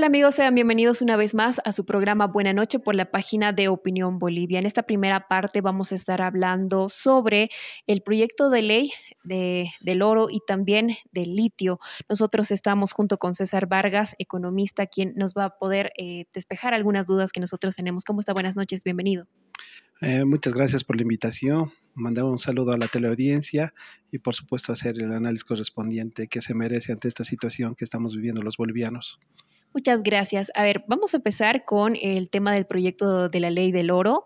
Hola amigos? Sean bienvenidos una vez más a su programa Buena Noche por la página de Opinión Bolivia. En esta primera parte vamos a estar hablando sobre el proyecto de ley de, del oro y también del litio. Nosotros estamos junto con César Vargas, economista, quien nos va a poder eh, despejar algunas dudas que nosotros tenemos. ¿Cómo está? Buenas noches, bienvenido. Eh, muchas gracias por la invitación. Mandar un saludo a la teleaudiencia y por supuesto hacer el análisis correspondiente que se merece ante esta situación que estamos viviendo los bolivianos. Muchas gracias. A ver, vamos a empezar con el tema del proyecto de la ley del oro.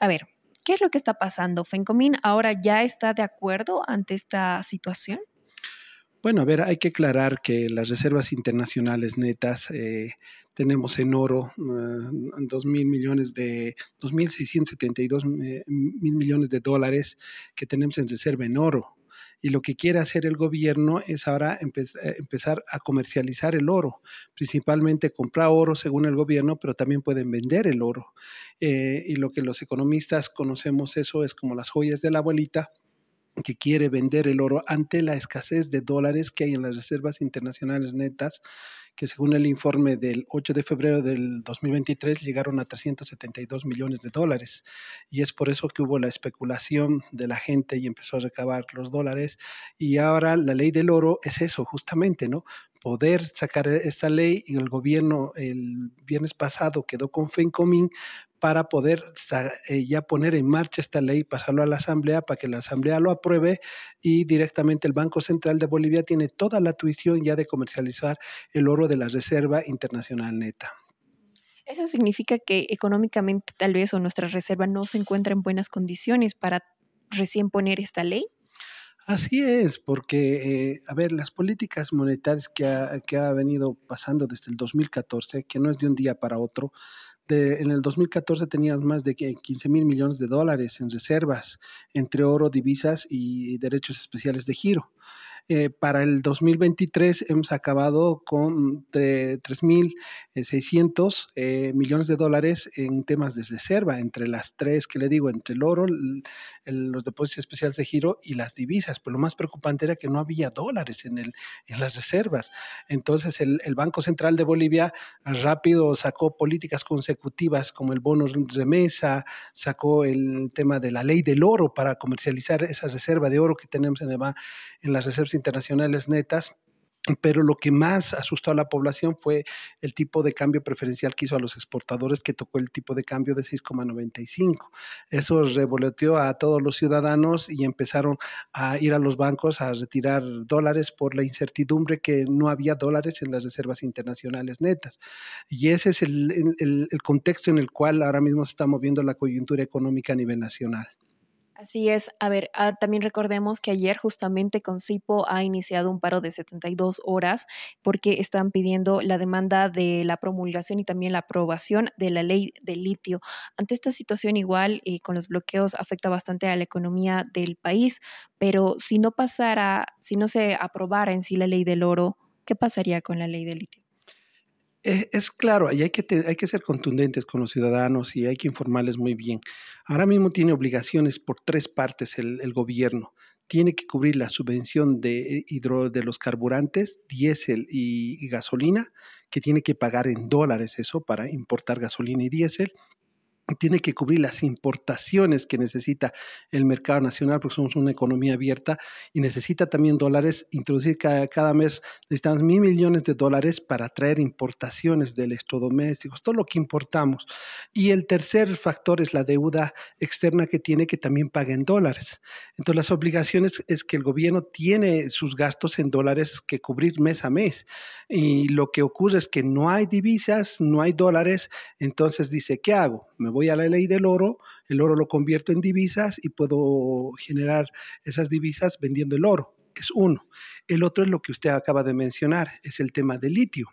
A ver, ¿qué es lo que está pasando? ¿Fencomin ahora ya está de acuerdo ante esta situación? Bueno, a ver, hay que aclarar que las reservas internacionales netas eh, tenemos en oro eh, dos mil millones de 2.672 eh, mil millones de dólares que tenemos en reserva en oro y lo que quiere hacer el gobierno es ahora eh, empezar a comercializar el oro, principalmente comprar oro según el gobierno, pero también pueden vender el oro. Eh, y lo que los economistas conocemos eso es como las joyas de la abuelita, que quiere vender el oro ante la escasez de dólares que hay en las reservas internacionales netas que según el informe del 8 de febrero del 2023 llegaron a 372 millones de dólares. Y es por eso que hubo la especulación de la gente y empezó a recabar los dólares. Y ahora la ley del oro es eso, justamente, ¿no? poder sacar esta ley y el gobierno el viernes pasado quedó con FENCOMIN para poder eh, ya poner en marcha esta ley, pasarlo a la Asamblea para que la Asamblea lo apruebe y directamente el Banco Central de Bolivia tiene toda la tuición ya de comercializar el oro de la Reserva Internacional Neta. Eso significa que económicamente tal vez o nuestra reserva no se encuentra en buenas condiciones para recién poner esta ley. Así es, porque, eh, a ver, las políticas monetarias que ha, venido pasando desde el 2014, que no es de un día para otro, en el 2014 tenías más de 15 mil millones de dólares en reservas, entre oro, divisas y derechos especiales de giro. Eh, para el 2023 hemos acabado con 3.600 eh, eh, millones de dólares en temas de reserva, entre las tres que le digo, entre el oro, los depósitos especiales de giro y las divisas. Pero lo más preocupante era que no había dólares en, el, en las reservas. Entonces el, Banco Central de Bolivia rápido sacó políticas consecutivas como el bono remesa, sacó el tema de la ley del oro para comercializar esa reserva de oro que tenemos en, el, en las reservas internacionales netas, pero lo que más asustó a la población fue el tipo de cambio preferencial que hizo a los exportadores, que tocó el tipo de cambio de 6,95. Eso revoloteó a todos los ciudadanos y empezaron a ir a los bancos a retirar dólares por la incertidumbre que no había dólares en las reservas internacionales netas. Y ese es el, contexto en el cual ahora mismo se está moviendo la coyuntura económica a nivel nacional. Así es. A ver, ah, también recordemos que ayer justamente con Cipo ha iniciado un paro de 72 horas porque están pidiendo la demanda de la promulgación y también la aprobación de la ley del litio. Ante esta situación igual y eh, con los bloqueos afecta bastante a la economía del país, pero si no pasara, si no se aprobara en sí la ley del oro, ¿qué pasaría con la ley del litio? es, claro, hay que, ser contundentes con los ciudadanos y hay que informarles muy bien. Ahora mismo tiene obligaciones por tres partes el, gobierno. Tiene que cubrir la subvención de, de los carburantes, diésel y, y gasolina, que tiene que pagar en dólares eso para importar gasolina y diésel tiene que cubrir las importaciones que necesita el mercado nacional, porque somos una economía abierta y necesita también dólares, introducir cada, mes, necesitamos mil millones de dólares para traer importaciones de electrodomésticos, todo lo que importamos. Y el tercer factor es la deuda externa que tiene que también paga en dólares. Entonces las obligaciones es que el gobierno tiene sus gastos en dólares que cubrir mes a mes. Y lo que ocurre es que no hay divisas, no hay dólares, entonces dice, ¿qué hago? ¿Me voy a la ley del oro, el oro lo convierto en divisas y puedo generar esas divisas vendiendo el oro. Es uno. El otro es lo que usted acaba de mencionar, es el tema del litio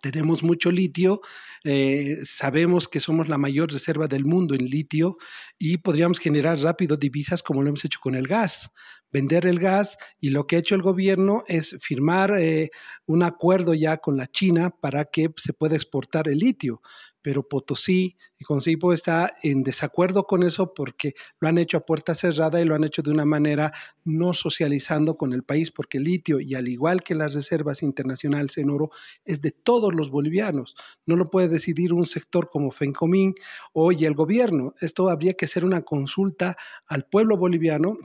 tenemos mucho litio, eh, sabemos que somos la mayor reserva del mundo en litio y podríamos generar rápido divisas como lo hemos hecho con el gas, vender el gas y lo que ha hecho el gobierno es firmar eh, un acuerdo ya con la China para que se pueda exportar el litio. Pero Potosí y Concipo está en desacuerdo con eso porque lo han hecho a puerta cerrada y lo han hecho de una manera no socializando con el país, porque el litio, y al igual que las reservas internacionales en oro, es de todos los bolivianos. No lo puede decidir un sector como Fencomín o el gobierno. Esto habría que hacer una consulta al pueblo boliviano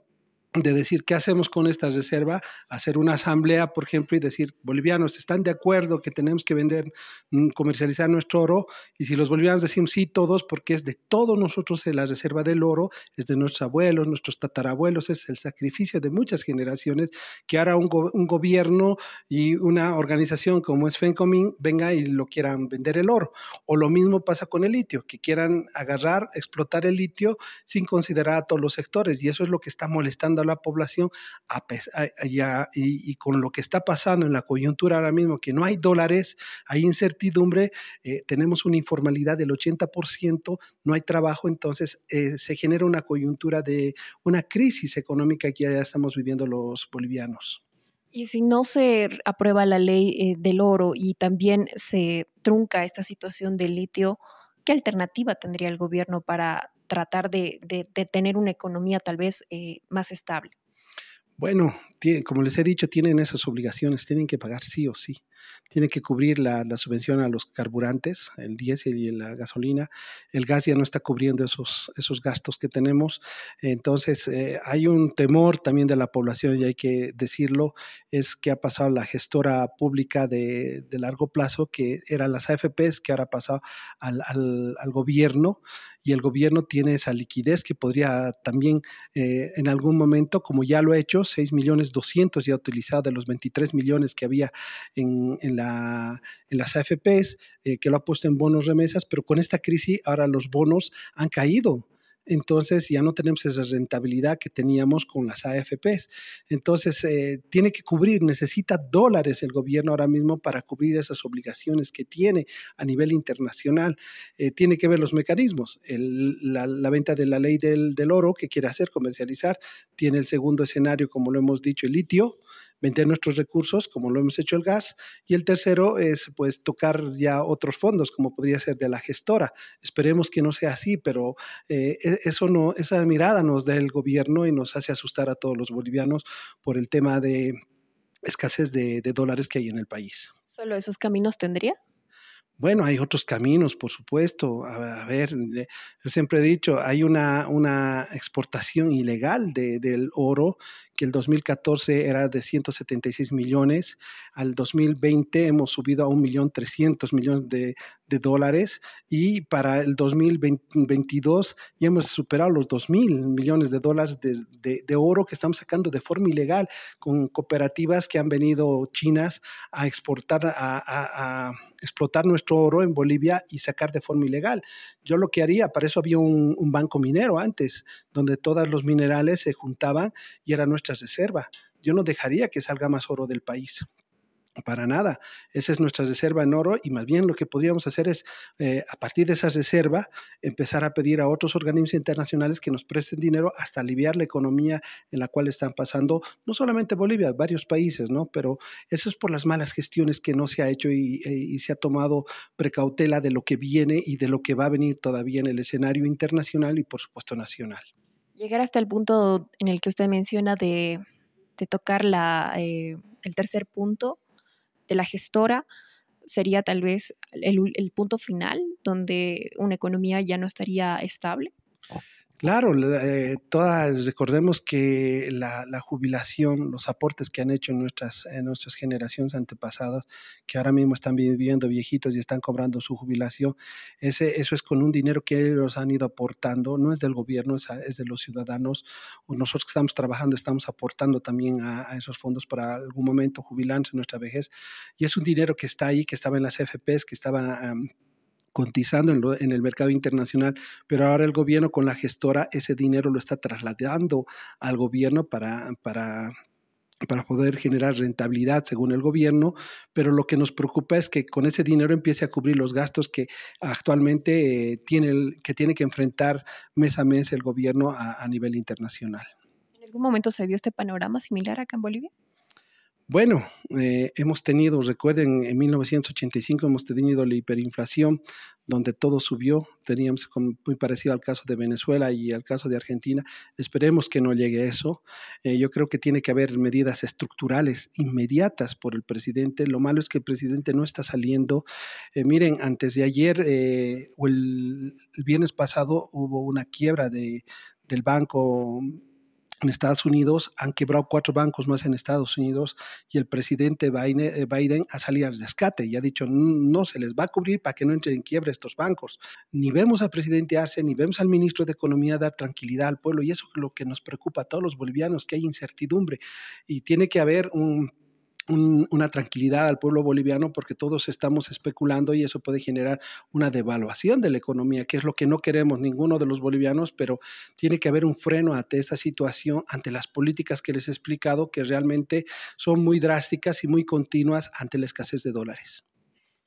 de decir qué hacemos con esta reserva, hacer una asamblea, por ejemplo, y decir, bolivianos, ¿están de acuerdo que tenemos que vender, mm, comercializar nuestro oro? Y si los bolivianos decimos sí, todos, porque es de todos nosotros eh, la reserva del oro, es de nuestros abuelos, nuestros tatarabuelos, es el sacrificio de muchas generaciones, que ahora un, gobierno y una organización como es FENCOMIN venga y lo quieran vender el oro. O lo mismo pasa con el litio, que quieran agarrar, explotar el litio sin considerar a todos los sectores, y eso es lo que está molestando a la población y, con lo que está pasando en la coyuntura ahora mismo, que no hay dólares, hay incertidumbre, eh, tenemos una informalidad del 80%, no hay trabajo, entonces eh, se genera una coyuntura de una crisis económica que ya estamos viviendo los bolivianos. Y si no se aprueba la ley eh, del oro y también se trunca esta situación del litio, ¿qué alternativa tendría el gobierno para tratar de, tener una economía tal vez eh, más estable. Bueno, tiene, como les he dicho, tienen esas obligaciones, tienen que pagar sí o sí. Tienen que cubrir la, subvención a los carburantes, el diésel y la gasolina. El gas ya no está cubriendo esos, esos gastos que tenemos. Entonces, eh, hay un temor también de la población, y hay que decirlo, es que ha pasado la gestora pública de, largo plazo, que eran las AFPs, que ahora ha pasado al, al, gobierno y el gobierno tiene esa liquidez que podría también eh, en algún momento, como ya lo ha hecho, 6 millones 200 ya utilizada de los 23 millones que había en, en, la, en las AFPs, eh, que lo ha puesto en bonos remesas, pero con esta crisis ahora los bonos han caído entonces ya no tenemos esa rentabilidad que teníamos con las AFPs. Entonces, eh, tiene que cubrir, necesita dólares el gobierno ahora mismo para cubrir esas obligaciones que tiene a nivel internacional. Eh, tiene que ver los mecanismos, la, venta de la ley del oro que quiere hacer, comercializar, tiene el segundo escenario, como lo hemos dicho, el litio vender nuestros recursos, como lo hemos hecho el gas, y el tercero es pues tocar ya otros fondos, como podría ser de la gestora. Esperemos que no sea así, pero eh, e, eso no, esa mirada nos da el gobierno y nos hace asustar a todos los bolivianos por el tema de escasez de, dólares que hay en el país. ¿Solo esos caminos tendría? Bueno, hay otros caminos, por supuesto. A, ver, yo siempre he dicho, hay una, una exportación ilegal del oro que el 2014 era de 176 millones, al 2020 hemos subido a 1.300.000 millones de, de dólares y para el 2022 ya hemos superado los 2.000 millones de dólares de, de, oro que estamos sacando de forma ilegal con cooperativas que han venido chinas a exportar, a, a, explotar nuestro oro en Bolivia y sacar de forma ilegal. Yo lo que haría, para eso había un, un banco minero antes, donde todos los minerales se juntaban y era nuestra reserva. Yo no dejaría que salga más oro del país. Para nada. Esa es nuestra reserva en oro y más bien lo que podríamos hacer es, eh, a partir de esa reserva, empezar a pedir a otros organismos internacionales que nos presten dinero hasta aliviar la economía en la cual están pasando, no solamente Bolivia, varios países, ¿no? Pero eso es por las malas gestiones que no se ha hecho y, e, y se ha tomado precautela de lo que viene y de lo que va a venir todavía en el escenario internacional y, por supuesto, nacional llegar hasta el punto en el que usted menciona de, tocar la, eh, el tercer punto de la gestora sería tal vez el, el punto final donde una economía ya no estaría estable. Claro, eh, todas recordemos que la, jubilación, los aportes que han hecho nuestras, nuestras generaciones antepasadas, que ahora mismo están viviendo viejitos y están cobrando su jubilación, ese, eso es con un dinero que ellos han ido aportando, no es del gobierno, es, de los ciudadanos. Nosotros que estamos trabajando estamos aportando también a, esos fondos para algún momento jubilarse en nuestra vejez. Y es un dinero que está ahí, que estaba en las FPs, que estaba cotizando en, el mercado internacional, pero ahora el gobierno con la gestora ese dinero lo está trasladando al gobierno para, poder generar rentabilidad según el gobierno, pero lo que nos preocupa es que con ese dinero empiece a cubrir los gastos que actualmente eh, tiene, que, tiene que enfrentar mes a mes el gobierno a nivel internacional. ¿En algún momento se vio este panorama similar acá en Bolivia? Bueno, eh, hemos tenido, recuerden, en 1985 hemos tenido la hiperinflación, donde todo subió, teníamos muy parecido al caso de Venezuela y al caso de Argentina. Esperemos que no llegue eso. Eh, yo creo que tiene que haber medidas estructurales inmediatas por el presidente. Lo malo es que el presidente no está saliendo. Eh, miren, antes de ayer o el, viernes pasado hubo una quiebra de, del banco en Estados Unidos, han quebrado cuatro bancos más en Estados Unidos y el presidente eh, Biden ha salido al rescate y ha dicho no se les va a cubrir para que no entren en quiebra estos bancos. Ni vemos al presidente Arce, ni vemos al ministro de Economía dar tranquilidad al pueblo y eso es lo que nos preocupa a todos los bolivianos, que hay incertidumbre y tiene que haber un una tranquilidad al pueblo boliviano porque todos estamos especulando y eso puede generar una devaluación de la economía, que es lo que no queremos ninguno de los bolivianos, pero tiene que haber un freno ante esta situación, ante las políticas que les he explicado, que realmente son muy drásticas y muy continuas ante la escasez de dólares.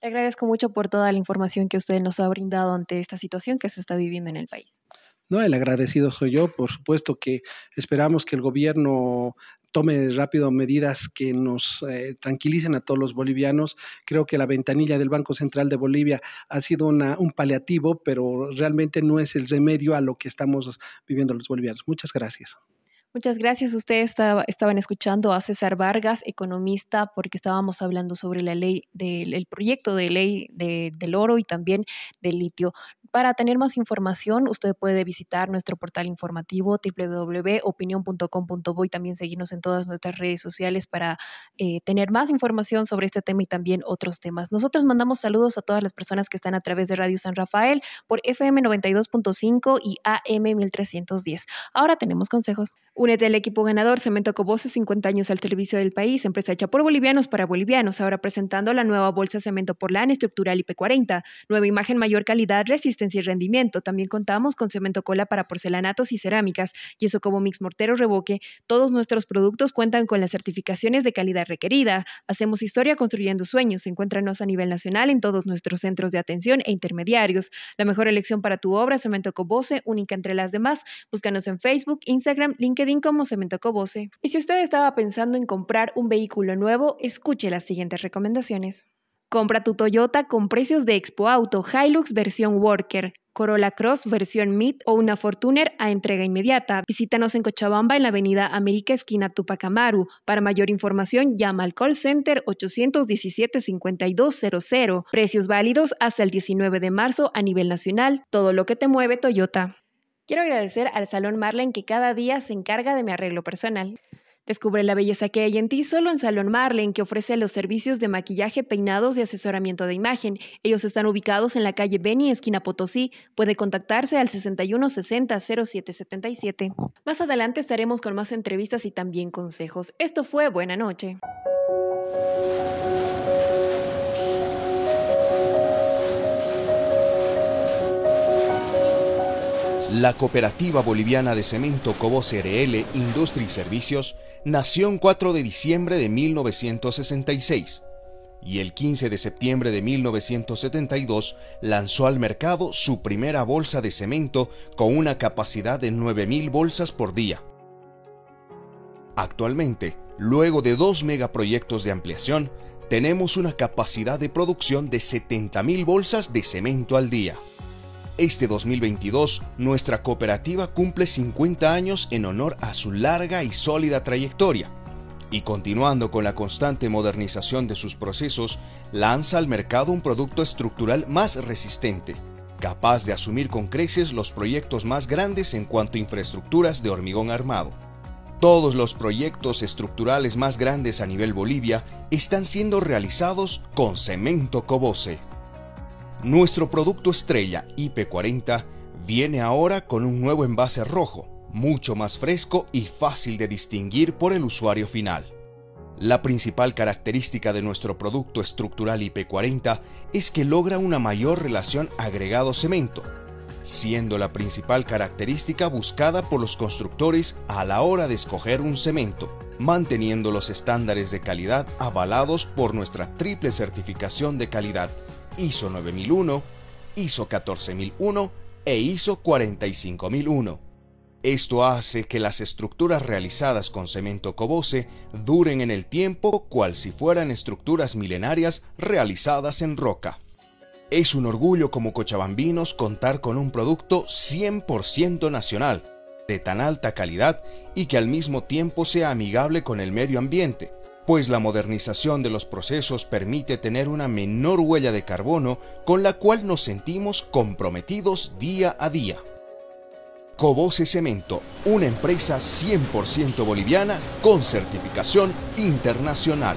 Le agradezco mucho por toda la información que usted nos ha brindado ante esta situación que se está viviendo en el país. No, el agradecido soy yo. Por supuesto que esperamos que el gobierno tome rápido medidas que nos eh, tranquilicen a todos los bolivianos. Creo que la ventanilla del Banco Central de Bolivia ha sido una, un paliativo, pero realmente no es el remedio a lo que estamos viviendo los bolivianos. Muchas gracias. Muchas gracias. Ustedes estaban escuchando a César Vargas, economista, porque estábamos hablando sobre la ley del proyecto de ley del oro y también del litio. Para tener más información, usted puede visitar nuestro portal informativo www.opinion.com.bo y también seguirnos en todas nuestras redes sociales para eh, tener más información sobre este tema y también otros temas. Nosotros mandamos saludos a todas las personas que están a través de Radio San Rafael por FM 92.5 y AM 1310. Ahora tenemos consejos. Únete al equipo ganador Cemento Cobose 50 años al servicio del país, empresa hecha por bolivianos para bolivianos, ahora presentando la nueva bolsa Cemento por LAN estructural IP40, nueva imagen, mayor calidad, resistencia y rendimiento. También contamos con cemento cola para porcelanatos y cerámicas, y eso como mix mortero revoque. Todos nuestros productos cuentan con las certificaciones de calidad requerida. Hacemos historia construyendo sueños. Encuéntranos a nivel nacional en todos nuestros centros de atención e intermediarios. La mejor elección para tu obra, Cemento Cobose, única entre las demás. Búscanos en Facebook, Instagram, LinkedIn como Cemento Cobose. Y si usted estaba pensando en comprar un vehículo nuevo, escuche las siguientes recomendaciones. Compra tu Toyota con precios de Expo Auto, Hilux versión Worker, Corolla Cross versión Mid o una Fortuner a entrega inmediata. Visítanos en Cochabamba en la avenida América esquina Tupac Amaru. Para mayor información llama al call center 817-5200. Precios válidos hasta el 19 de marzo a nivel nacional. Todo lo que te mueve Toyota. Quiero agradecer al Salón Marlen que cada día se encarga de mi arreglo personal. Descubre la belleza que hay en ti solo en Salón Marlen, que ofrece los servicios de maquillaje, peinados y asesoramiento de imagen. Ellos están ubicados en la calle Beni, esquina Potosí. Puede contactarse al 6160-0777. Más adelante estaremos con más entrevistas y también consejos. Esto fue Buena Noche. La Cooperativa Boliviana de Cemento Cobo CRL, Industria y Servicios nació el 4 de diciembre de 1966 y el 15 de septiembre de 1972 lanzó al mercado su primera bolsa de cemento con una capacidad de 9.000 bolsas por día. Actualmente, luego de dos megaproyectos de ampliación, tenemos una capacidad de producción de 70.000 bolsas de cemento al día. Este 2022, nuestra cooperativa cumple 50 años en honor a su larga y sólida trayectoria y continuando con la constante modernización de sus procesos, lanza al mercado un producto estructural más resistente, capaz de asumir con creces los proyectos más grandes en cuanto a infraestructuras de hormigón armado. Todos los proyectos estructurales más grandes a nivel Bolivia están siendo realizados con cemento Cobose. Nuestro producto estrella IP40 viene ahora con un nuevo envase rojo, mucho más fresco y fácil de distinguir por el usuario final. La principal característica de nuestro producto estructural IP40 es que logra una mayor relación agregado-cemento, siendo la principal característica buscada por los constructores a la hora de escoger un cemento, manteniendo los estándares de calidad avalados por nuestra triple certificación de calidad ISO 9001, ISO 14001 e ISO 45001. Esto hace que las estructuras realizadas con cemento cobose duren en el tiempo cual si fueran estructuras milenarias realizadas en roca. Es un orgullo como cochabambinos contar con un producto 100% nacional, de tan alta calidad y que al mismo tiempo sea amigable con el medio ambiente, pues la modernización de los procesos permite tener una menor huella de carbono con la cual nos sentimos comprometidos día a día. Cobose Cemento, una empresa 100% boliviana con certificación internacional.